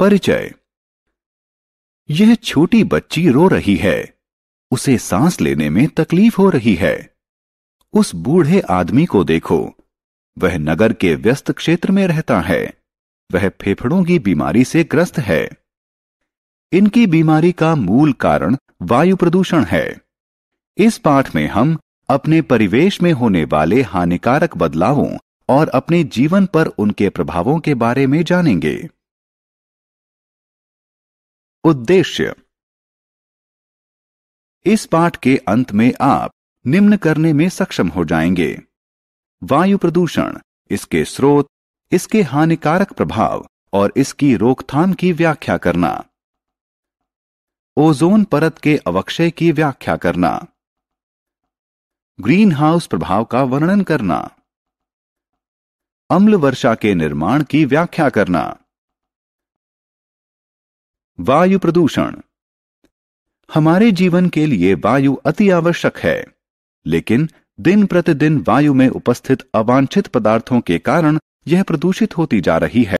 परिचय यह छोटी बच्ची रो रही है उसे सांस लेने में तकलीफ हो रही है उस बूढ़े आदमी को देखो वह नगर के व्यस्त क्षेत्र में रहता है वह फेफड़ों की बीमारी से ग्रस्त है इनकी बीमारी का मूल कारण वायु प्रदूषण है इस पाठ में हम अपने परिवेश में होने वाले हानिकारक बदलावों और अपने जीवन पर उनके प्रभावों के बारे में जानेंगे उद्देश्य इस पाठ के अंत में आप निम्न करने में सक्षम हो जाएंगे वायु प्रदूषण इसके स्रोत इसके हानिकारक प्रभाव और इसकी रोकथाम की व्याख्या करना ओजोन परत के अवक्षय की व्याख्या करना ग्रीन हाउस प्रभाव का वर्णन करना अम्ल वर्षा के निर्माण की व्याख्या करना वायु प्रदूषण हमारे जीवन के लिए वायु अति आवश्यक है लेकिन दिन प्रतिदिन वायु में उपस्थित अवांछित पदार्थों के कारण यह प्रदूषित होती जा रही है